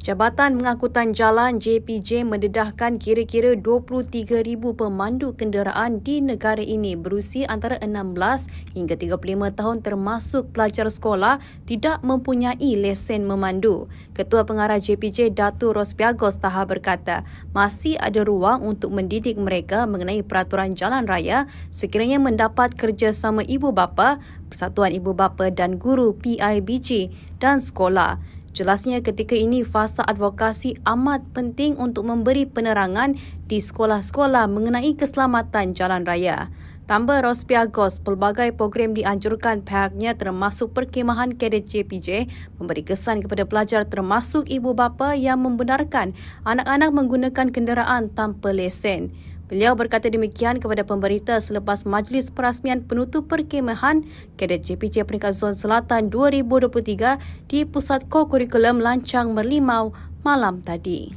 Jabatan Mengangkutan Jalan JPJ mendedahkan kira-kira 23,000 pemandu kenderaan di negara ini berusia antara 16 hingga 35 tahun termasuk pelajar sekolah tidak mempunyai lesen memandu. Ketua Pengarah JPJ Datu Rospiagos Taha berkata, masih ada ruang untuk mendidik mereka mengenai peraturan jalan raya sekiranya mendapat kerjasama ibu bapa, Persatuan Ibu Bapa dan Guru PIBG dan sekolah. Jelasnya ketika ini fasa advokasi amat penting untuk memberi penerangan di sekolah-sekolah mengenai keselamatan jalan raya. Tambah Rospiagos, pelbagai program dianjurkan pihaknya termasuk perkemahan kadet JPJ memberi kesan kepada pelajar termasuk ibu bapa yang membenarkan anak-anak menggunakan kenderaan tanpa lesen. Beliau berkata demikian kepada pemberita selepas majlis perasmian penutup perkemahan kadet JPJ peringkat Zon Selatan 2023 di Pusat Kokurikulum Lancang Merlimau malam tadi.